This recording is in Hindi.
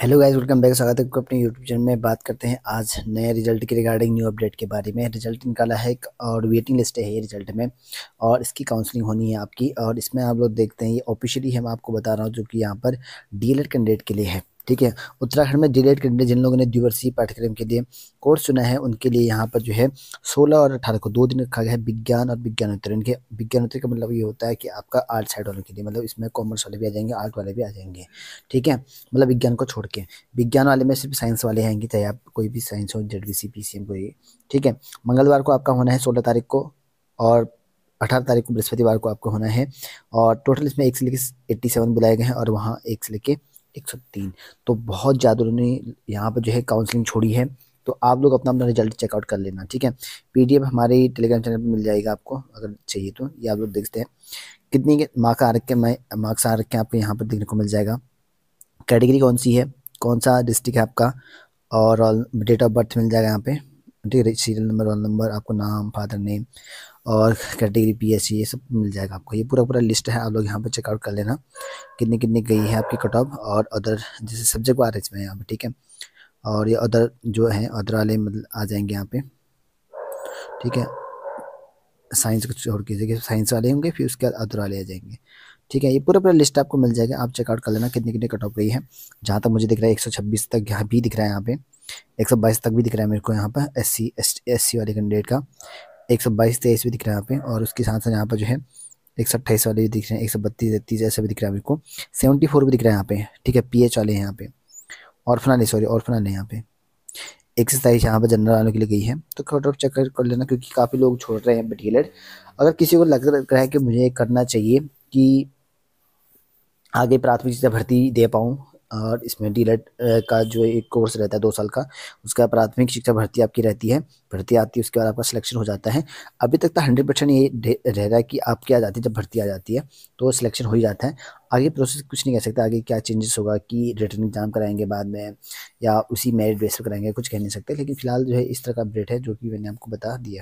हेलो गाइस वेलकम बैक स्वागत है आपको अपने यूट्यूब चैनल में बात करते हैं आज नए रिजल्ट के रिगार्डिंग न्यू अपडेट के बारे में रिजल्ट निकाला है और वेटिंग लिस्ट है ये रिजल्ट में और इसकी काउंसलिंग होनी है आपकी और इसमें आप लोग देखते हैं ये ऑफिशियली हम आपको बता रहा हूँ जो कि यहाँ पर डी कैंडिडेट e के लिए है ठीक है उत्तराखंड में डिलेट कैंडिडेट जिन लोगों ने द्विवर्षीय पाठ्यक्रम के लिए कोर्स चुना है उनके लिए यहाँ पर जो है सोलह और अठारह को दो दिन रखा गया है विज्ञान और विज्ञानोत्तर इनके विज्ञानोत्तर का मतलब ये होता है कि आपका आर्ट साइड वालों के लिए मतलब इसमें कॉमर्स वाले भी आ जाएंगे आर्ट वाले भी आ जाएंगे ठीक है मतलब विज्ञान को छोड़ के विज्ञान वाले में सिर्फ साइंस वाले आएंगे चाहे आप कोई भी साइंस हो जेड बी कोई ठीक है मंगलवार को आपका होना है सोलह तारीख को और अठारह तारीख को बृहस्पतिवार को आपको होना है और टोटल इसमें एक से लेकर एट्टी सेवन बुलाए गए हैं और वहाँ एक से लेकर एक सौ तीन तो बहुत ज़्यादा उन्होंने यहाँ पर जो है काउंसलिंग छोड़ी है तो आप लोग अपना अपना रिजल्ट चेकआउट कर लेना ठीक है पीडीएफ हमारे टेलीग्राम चैनल पर मिल जाएगा आपको अगर चाहिए तो ये आप लोग देखते हैं कितनी मार्क्स आ रखे मैं मार्क्स आ रखे आपको यहाँ पर देखने को मिल जाएगा कैटेगरी कौन सी है कौन सा डिस्ट्रिक्ट है आपका और डेट ऑफ बर्थ मिल जाएगा यहाँ पर ठीक है सीरियल नंबर रोल नंबर आपको नाम फादर नेम और कैटेगरी पी एस ये सब मिल जाएगा आपको ये पूरा पूरा लिस्ट है आप लोग यहाँ पर चेकआउट कर लेना कितनी कितनी गई है आपकी कट ऑफ और अदर जैसे सब्जेक्ट वाइज इसमें यहाँ पर ठीक है और ये अदर जो है अदर वाले मतलब आ जाएंगे यहाँ पे ठीक है साइंस को छोड़ कीजिए साइंस वाले होंगे फिर उसके बाद अदर वाले आ जाएंगे ठीक है ये पूरा पूरा लिस्ट आपको मिल जाएगा आप चेकआउट कर लेना कितनी कितनी कट ऑफ गई है जहाँ तक मुझे दिख रहा है एक तक यहाँ भी दिख रहा है यहाँ पे एक तक भी दिख रहा है मेरे को यहाँ पर एस सी एस सी वाले कैंडिडेट का एक सौ बाईस तेईस भी दिख रहा है यहाँ पे और उसके साथ साथ यहाँ पर जो है एक सौ अट्ठाईस वाले भी दिख रहे हैं एक सौ बत्तीस तैतीस ऐसे भी दिख रहा है मेरे को सेवेंटी फोर भी दिख रहा है यहाँ पे ठीक है पी एच वाले हैं यहाँ पे नहीं सॉरी नहीं यहाँ पे एक एक्सरसाइज यहाँ पर जनरल वालों के लिए गई है तो कट ऑफ चेक कर लेना क्योंकि काफ़ी लोग छोड़ रहे हैं पर्टिकुलर अगर किसी को लग रहा है कि मुझे करना चाहिए कि आगे प्राथमिक शिक्षा भर्ती दे पाऊँ और इसमें डी का जो एक कोर्स रहता है दो साल का उसका प्राथमिक शिक्षा भर्ती आपकी रहती है भर्ती आती है उसके बाद आपका सिलेक्शन हो जाता है अभी तक तो हंड्रेड परसेंट ये रह रहा है कि आपकी आ जाती है जब भर्ती आ जाती है तो सिलेक्शन हो ही जाता है आगे प्रोसेस कुछ नहीं कह सकते आगे क्या चेंजेस होगा कि रिटर्न एग्जाम कराएंगे बाद में या उसी मेरिट बेस पर कराएंगे कुछ कह नहीं सकते लेकिन फिलहाल जो है इस तरह का अपडेट है जो कि मैंने आपको बता दिया